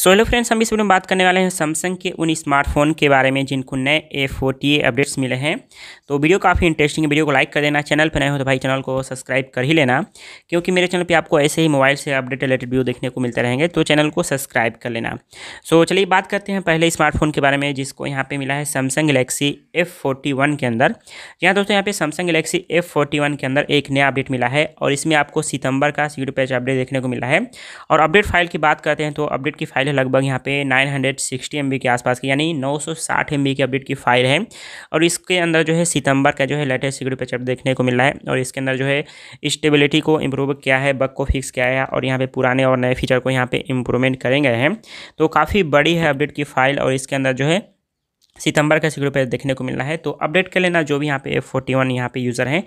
so hello friends हम इस video में बात करने वाले हैं सैमसंग के उन स्मार्टफोन के बारे में जिनको नए ए फोर्टी अपडेट्स मिले हैं तो वीडियो काफ़ी इंटरेस्टिंग है वीडियो को लाइक कर देना चैनल पर नए हो तो भाई चैनल को सब्सक्राइब कर ही लेना क्योंकि मेरे चैनल पे आपको ऐसे ही मोबाइल से अपडेट रिलेटेड वीडियो देखने को मिलते रहेंगे तो चैनल को सब्सक्राइब कर लेना सो so, चलिए बात करते हैं पहले स्मार्टफोन के बारे में जिसको यहाँ पर मिला है सैमसंग गलेक्सी एफ के अंदर यहाँ दोस्तों यहाँ पर सैमसंग गलेक्सी एफ के अंदर एक नया अपडेट मिला है और इसमें आपको सितंबर का सीडो पेज अपडेट देखने को मिला है और अपडेट फाइल की बात करते हैं तो अपडेट की फाइल फाइल है लगभग यहाँ पे 960 बी के आसपास की यानी 960 बी की अपडेट की फाइल है और इसके अंदर जो है सितंबर का जो है लेटेस्ट सिक्योरिटी पेचअप देखने को मिल रहा है और इसके अंदर जो है स्टेबिलिटी को इम्प्रूव किया है बग को फिक्स किया है और यहाँ पर पुराने और नए फीचर को यहाँ पर इम्प्रूवमेंट करें गए हैं तो काफ़ी बड़ी है अपडेट की फाइल और इसके अंदर जो है सितंबर का सिक्योरिटी पेज देखने को मिल रहा है तो अपडेट कर लेना जो भी यहाँ पे एफ फोर्टी वन यहाँ पे यूज़र हैं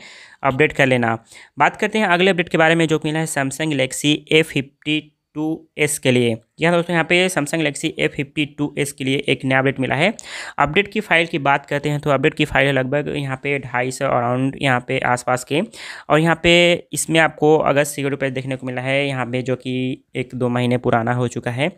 अपडेट कर लेना बात करते हैं अगले अपडेट के बारे में जो मिला है Samsung Galaxy A fifty two S के लिए जी हाँ दोस्तों यहाँ पे Samsung Galaxy A fifty two S के लिए एक नया अपडेट मिला है अपडेट की फ़ाइल की बात करते हैं तो अपडेट की फ़ाइल है लगभग यहाँ पे ढाई सौ अराउंड यहाँ पे आसपास के और यहाँ पे इसमें आपको अगस्त सिक्योरिटी रुपये देखने को मिला है यहाँ पे जो कि एक दो महीने पुराना हो चुका है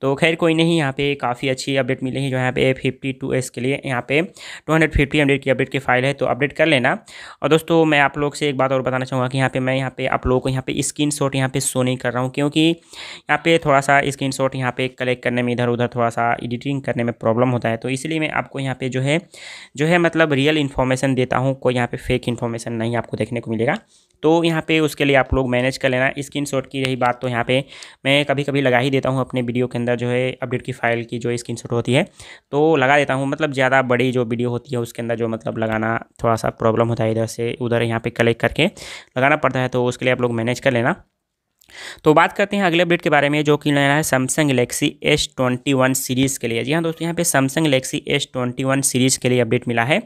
तो खैर कोई नहीं यहाँ पर काफ़ी अच्छी अपडेट मिली है जो यहाँ पे ए फिफ्टी टू एस के लिए यहाँ पे टू हंड्रेड फिफ्टी हंड्रेड की अपडेट की फ़ाइल है तो अपडेट कर लेना और दोस्तों मैं आप लोग से एक बात और बताना चाहूँगा कि यहाँ पर मैं यहाँ पर आप लोगों को यहाँ पर स्क्रीन शॉट यहाँ पर शो नहीं कर रहा हूँ क्योंकि यहाँ पर थोड़ा सा स्क्रीन स्क्रीन शॉट यहाँ पे कलेक्ट करने में इधर उधर थोड़ा सा एडिटिंग करने में प्रॉब्लम होता है तो इसलिए मैं आपको यहाँ पे जो है जो है मतलब रियल इन्फॉर्मेशन देता हूँ कोई यहाँ पे फेक इन्फॉर्मेशन नहीं आपको देखने को मिलेगा तो यहाँ पे उसके लिए आप लोग मैनेज कर लेना स्क्रीन शॉट की रही बात तो यहाँ पे मैं कभी कभी लगा ही देता हूँ अपने वीडियो के अंदर जो है अपडेट की फाइल की जो स्क्रीन शॉट होती है तो लगा देता हूँ मतलब ज़्यादा बड़ी जो वीडियो होती है उसके अंदर जो मतलब लगाना थोड़ा सा प्रॉब्लम होता है इधर से उधर यहाँ पर कलेक्ट करके लगाना पड़ता है तो उसके लिए आप लोग मैनेज कर लेना तो बात करते हैं अगले अपडेट के बारे में जो कि लेना है Samsung Galaxy S twenty one series के लिए जी हाँ दोस्तों यहाँ पे Samsung Galaxy S twenty one series के लिए अपडेट मिला है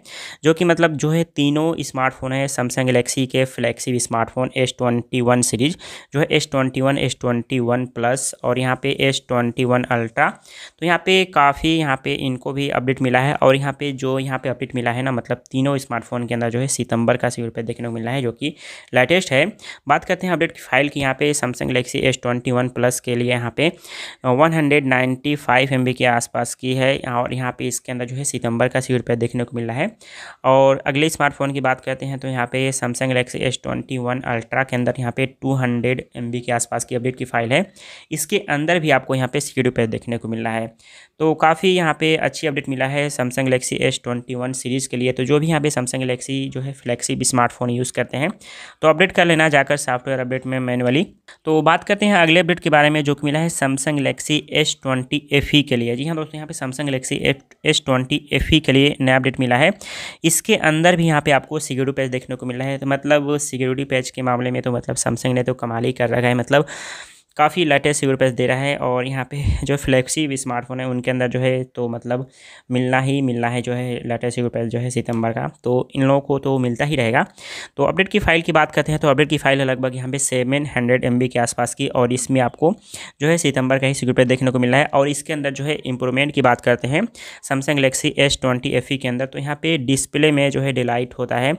जो कि मतलब जो है तीनों स्मार्टफोन है सैमसंग गलेक्सी के flagship smartphone S twenty one series जो है S twenty one S twenty one plus और यहाँ पे एस ट्वेंटी वन अल्ट्रा तो यहाँ पे काफ़ी यहाँ पे इनको भी अपडेट मिला है और यहाँ पे जो यहाँ पे अपडेट मिला है ना मतलब तीनों स्मार्टफोन के अंदर जो है सितंबर का सी रुपये देखने को मिला है जो कि लेटेस्ट है बात करते हैं अपडेट की फाइल की यहाँ पे Samsung Galaxy S twenty one plus के लिए यहाँ पे one hundred ninety five M B के आसपास की है और यहाँ पे इसके अंदर जो है सितंबर का सी रुपये देखने को मिल रहा है और अगले स्मार्टफोन की बात करते हैं तो यहाँ पे Samsung Galaxy S twenty one ultra के अंदर यहाँ पे टू हंड्रेड एम बी के आसपास की अपडेट की फाइल है इसके अंदर भी आपको यहाँ पे सी रुपये देखने को मिल रहा है तो काफ़ी यहाँ पे अच्छी अपडेट मिला है Samsung Galaxy S twenty one series के लिए तो जो भी यहाँ पे सैमसंग गलेक्सी जो है फ्लैक्सीब स्मार्टफोन यूज़ करते हैं तो अपडेट कर लेना जाकर सॉफ्टवेयर अपडेट में मैनुअली तो बात करते हैं अगले अपडेट के बारे में जो कि मिला है Samsung Galaxy S twenty F E के लिए जी हाँ दोस्तों यहाँ पे Samsung Galaxy S twenty F E के लिए नया अपडेट मिला है इसके अंदर भी यहाँ पे आपको सिक्योरिटी पैच देखने को मिला है तो मतलब सिक्योरिटी पैच के मामले में तो मतलब सैमसंग ने तो कमाल ही कर रखा है मतलब काफ़ी लेटेस्ट यूरोपेस दे रहा है और यहाँ पे जो फ्लैक्सी स्मार्टफोन है उनके अंदर जो है तो मतलब मिलना ही मिलना है जो है लेटेस्ट यूरोपेस जो है सितंबर का तो इन लोगों को तो मिलता ही रहेगा तो अपडेट की फ़ाइल की बात करते हैं तो अपडेट की फ़ाइल है लगभग यहाँ पे सेवन हंड्रेड एम के आसपास की और इसमें आपको जो है सितंबर का ही सिक्योरिटी देखने को मिल रहा है और इसके अंदर जो है इंप्रूवमेंट की बात करते हैं Samsung Galaxy S twenty F के अंदर तो यहाँ पे डिस्प्ले में जो है डिलाइट होता है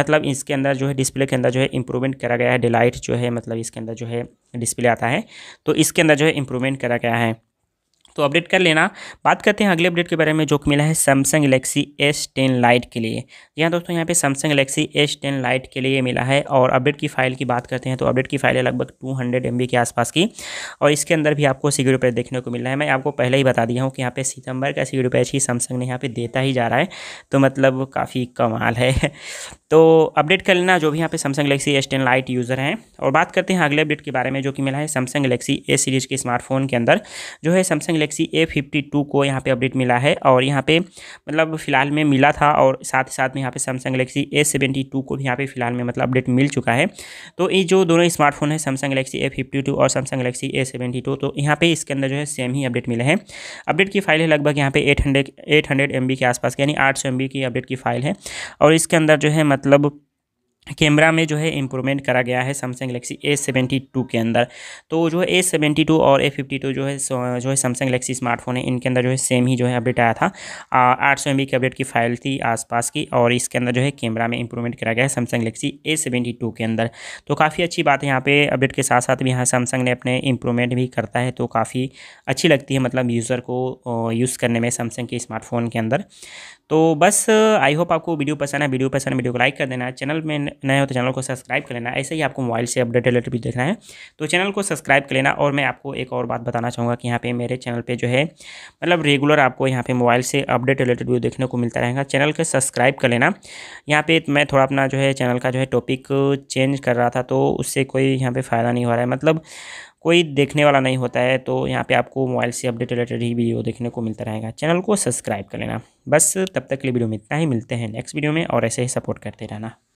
मतलब इसके अंदर जो है डिस्प्ले के अंदर जो है इंप्रूवमेंट करा गया है डिलाइट जो है मतलब इसके अंदर जो है डिस्प्ले आता है है तो इसके अंदर जो है इम्प्रूवमेंट करा गया है तो अपडेट कर लेना बात करते हैं अगले अपडेट के बारे में जो मिला है Samsung Galaxy S ten lite के लिए जी हाँ दोस्तों यहाँ पे Samsung Galaxy S ten lite के लिए मिला है और अपडेट की फाइल की बात करते हैं तो अपडेट की फाइल है लगभग टू हंड्रेड के आसपास की और इसके अंदर भी आपको सिक्योर पैच देखने को मिल रहा है मैं आपको पहले ही बता दिया हूँ कि यहाँ पे सितंबर का सिक्योर पैच ही सैमसंग ने यहाँ पे देता ही जा रहा है तो मतलब काफ़ी कमाल है तो अपडेट कर लेना जो भी यहाँ पे Samsung Galaxy S ten lite user हैं और बात करते हैं अगले अपडेट के बारे में जो कि मिला है सैमसंग गलेक्सी ए सीरीज़ के स्मार्टफोन के अंदर जो है Samsung Galaxy A fifty two को यहाँ पे अपडेट मिला है और यहाँ पे मतलब फ़िलहाल में मिला था और साथ ही साथ में यहाँ पे Samsung Galaxy A seventy two को भी यहाँ पे फ़िलहाल में मतलब अपडेट मिल चुका है तो ये जो दोनों स्मार्टफोन है Samsung Galaxy A fifty two और Samsung Galaxy A seventy two तो यहाँ पे इसके अंदर जो है सेम ही अपडेट मिले हैं अपडेट की फाइल है लगभग यहाँ पे eight hundred eight hundred M B के आसपास यानी आठ सौ एम बी की अपडेट की फाइल है और इसके अंदर जो है मतलब कैमरा में जो है इम्प्रूवमेंट करा गया है Samsung Galaxy A seventy two के अंदर तो जो है ए सेवेंटी टू और ए फिफ्टी टू जो है जो है सैमसंग गलेक्सी स्मार्टफोन है इनके अंदर जो है सेम ही जो है अपडेट आया था आठ सौ एम बी की अपडेट की फाइल थी आसपास की और इसके अंदर जो है कैमरा में इंप्रूवमेंट करा गया है Samsung Galaxy A seventy two के अंदर तो काफ़ी अच्छी बात है यहाँ पे अपडेट के साथ साथ भी यहाँ सैमसंग ने अपने इम्प्रूवमेंट भी करता है तो काफ़ी अच्छी लगती है मतलब यूज़र को यूज़ करने में सैमसंग के स्मार्टफोन के अंदर तो बस आई होप आपको वीडियो पसंद है वीडियो पसंद है वीडियो को लाइक कर देना चैनल में नए हो तो चैनल को सब्सक्राइब कर लेना ऐसे ही आपको मोबाइल से अपडेट रिलेटेड भी देखना है तो चैनल को सब्सक्राइब कर लेना और मैं आपको एक और बात बताना चाहूँगा कि यहाँ पे मेरे चैनल पे जो है मतलब रेगुलर आपको यहाँ पे मोबाइल से अपडेट रिलेटेड वीडियो देखने को मिलता रहेगा चैनल को सब्सक्राइब कर लेना यहाँ पर मैं थोड़ा अपना जो है चैनल का जो है टॉपिक चेंज कर रहा था तो उससे कोई यहाँ पर फ़ायदा नहीं हो रहा है मतलब कोई देखने वाला नहीं होता है तो यहाँ पे आपको मोबाइल से अपडेट रिलेटेड ही वीडियो देखने को मिलता रहेगा चैनल को सब्सक्राइब कर लेना बस तब तक के लिए वीडियो में इतना ही मिलते हैं नेक्स्ट वीडियो में और ऐसे ही सपोर्ट करते रहना